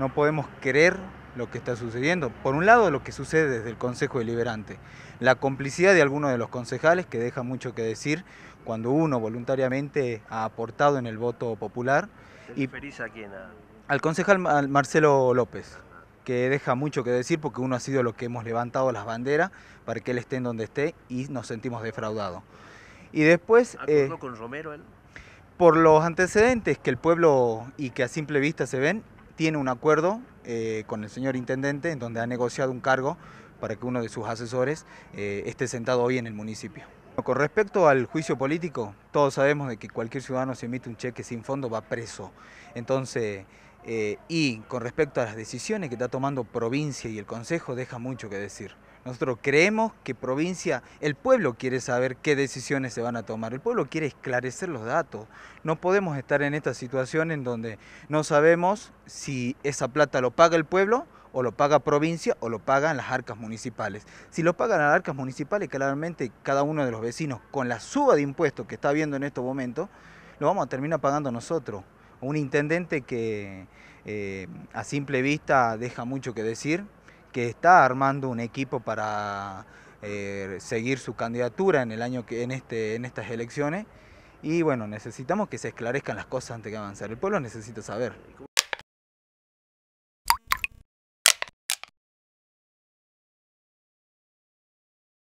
no podemos creer lo que está sucediendo. Por un lado, lo que sucede desde el Consejo Deliberante, la complicidad de algunos de los concejales que deja mucho que decir cuando uno voluntariamente ha aportado en el voto popular. y a quién? Al concejal Marcelo López, que deja mucho que decir porque uno ha sido lo que hemos levantado las banderas para que él esté en donde esté y nos sentimos defraudados. Y después... Eh, con Romero Por los antecedentes que el pueblo y que a simple vista se ven, tiene un acuerdo eh, con el señor intendente en donde ha negociado un cargo para que uno de sus asesores eh, esté sentado hoy en el municipio. Con respecto al juicio político, todos sabemos de que cualquier ciudadano si emite un cheque sin fondo va preso. Entonces, eh, y con respecto a las decisiones que está tomando provincia y el Consejo, deja mucho que decir. Nosotros creemos que provincia, el pueblo quiere saber qué decisiones se van a tomar, el pueblo quiere esclarecer los datos. No podemos estar en esta situación en donde no sabemos si esa plata lo paga el pueblo o lo paga provincia o lo pagan las arcas municipales. Si lo pagan las arcas municipales, claramente cada uno de los vecinos con la suba de impuestos que está habiendo en estos momentos, lo vamos a terminar pagando nosotros. Un intendente que eh, a simple vista deja mucho que decir, que está armando un equipo para eh, seguir su candidatura en, el año que, en, este, en estas elecciones. Y bueno, necesitamos que se esclarezcan las cosas antes de avanzar. El pueblo necesita saber.